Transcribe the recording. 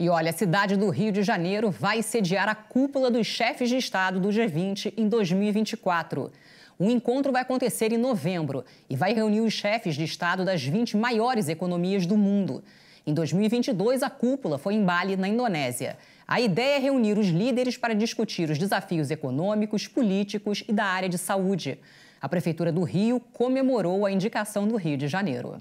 E olha, a cidade do Rio de Janeiro vai sediar a cúpula dos chefes de Estado do G20 em 2024. O encontro vai acontecer em novembro e vai reunir os chefes de Estado das 20 maiores economias do mundo. Em 2022, a cúpula foi em Bali, na Indonésia. A ideia é reunir os líderes para discutir os desafios econômicos, políticos e da área de saúde. A Prefeitura do Rio comemorou a indicação do Rio de Janeiro.